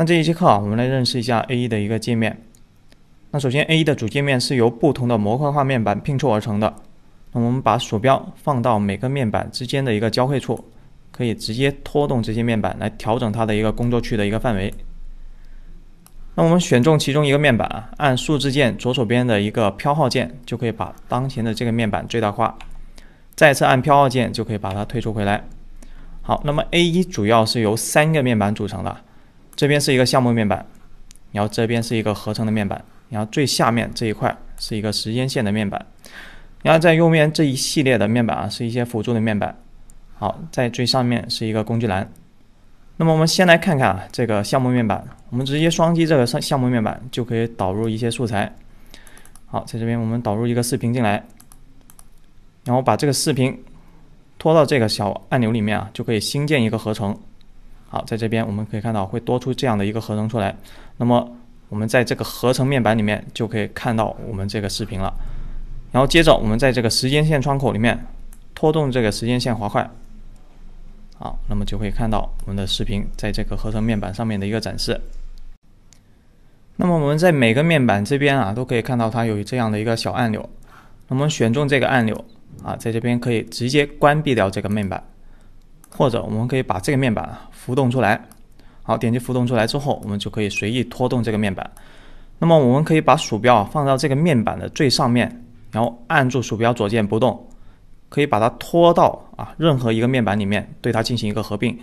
那这一节课啊，我们来认识一下 A1 的一个界面。那首先，A1 的主界面是由不同的模块化面板拼凑而成的。那我们把鼠标放到每个面板之间的一个交汇处，可以直接拖动这些面板来调整它的一个工作区的一个范围。那我们选中其中一个面板啊，按数字键左手边的一个飘号键，就可以把当前的这个面板最大化。再次按飘号键，就可以把它退出回来。好，那么 A1 主要是由三个面板组成的。这边是一个项目面板，然后这边是一个合成的面板，然后最下面这一块是一个时间线的面板，然后在右边这一系列的面板啊，是一些辅助的面板。好，在最上面是一个工具栏。那么我们先来看看啊，这个项目面板，我们直接双击这个项目面板就可以导入一些素材。好，在这边我们导入一个视频进来，然后把这个视频拖到这个小按钮里面啊，就可以新建一个合成。好，在这边我们可以看到会多出这样的一个合成出来。那么我们在这个合成面板里面就可以看到我们这个视频了。然后接着我们在这个时间线窗口里面拖动这个时间线滑块，好，那么就可以看到我们的视频在这个合成面板上面的一个展示。那么我们在每个面板这边啊都可以看到它有这样的一个小按钮。我们选中这个按钮啊，在这边可以直接关闭掉这个面板。或者我们可以把这个面板浮动出来。好，点击浮动出来之后，我们就可以随意拖动这个面板。那么，我们可以把鼠标放到这个面板的最上面，然后按住鼠标左键不动，可以把它拖到啊任何一个面板里面，对它进行一个合并。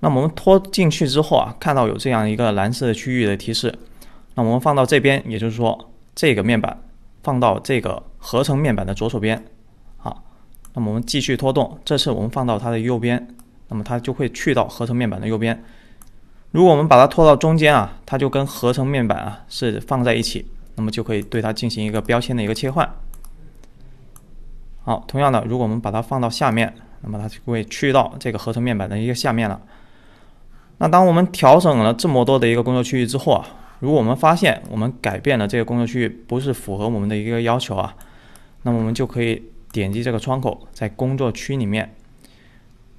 那我们拖进去之后啊，看到有这样一个蓝色的区域的提示。那我们放到这边，也就是说这个面板放到这个合成面板的左手边，啊。那么我们继续拖动，这次我们放到它的右边，那么它就会去到合成面板的右边。如果我们把它拖到中间啊，它就跟合成面板啊是放在一起，那么就可以对它进行一个标签的一个切换。好，同样的，如果我们把它放到下面，那么它就会去到这个合成面板的一个下面了。那当我们调整了这么多的一个工作区域之后啊，如果我们发现我们改变了这个工作区域不是符合我们的一个要求啊，那么我们就可以。点击这个窗口，在工作区里面，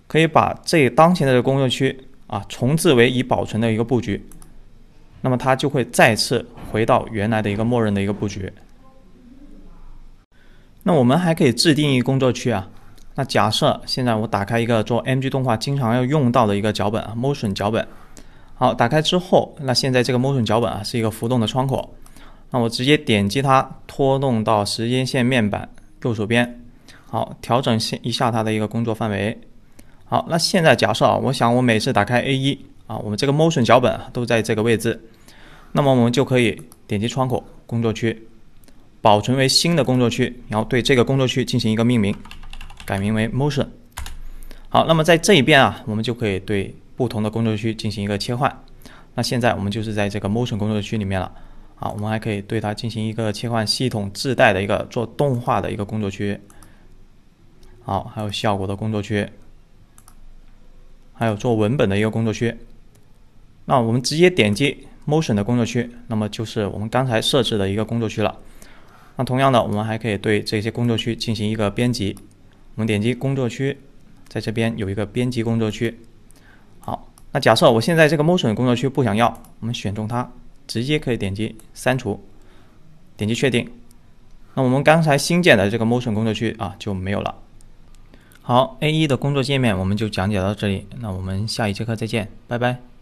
可以把这当前的这个工作区啊重置为已保存的一个布局，那么它就会再次回到原来的一个默认的一个布局。那我们还可以自定义工作区啊。那假设现在我打开一个做 MG 动画经常要用到的一个脚本啊，Motion 脚本。好，打开之后，那现在这个 Motion 脚本啊是一个浮动的窗口，那我直接点击它，拖动到时间线面板右手边。好，调整一下它的一个工作范围。好，那现在假设啊，我想我每次打开 A 一啊，我们这个 Motion 脚本都在这个位置，那么我们就可以点击窗口工作区，保存为新的工作区，然后对这个工作区进行一个命名，改名为 Motion。好，那么在这一边啊，我们就可以对不同的工作区进行一个切换。那现在我们就是在这个 Motion 工作区里面了。啊，我们还可以对它进行一个切换，系统自带的一个做动画的一个工作区。好，还有效果的工作区，还有做文本的一个工作区。那我们直接点击 Motion 的工作区，那么就是我们刚才设置的一个工作区了。那同样的，我们还可以对这些工作区进行一个编辑。我们点击工作区，在这边有一个编辑工作区。好，那假设我现在这个 Motion 工作区不想要，我们选中它，直接可以点击删除，点击确定。那我们刚才新建的这个 Motion 工作区啊就没有了。好，A1 的工作界面我们就讲解到这里。那我们下一节课再见，拜拜。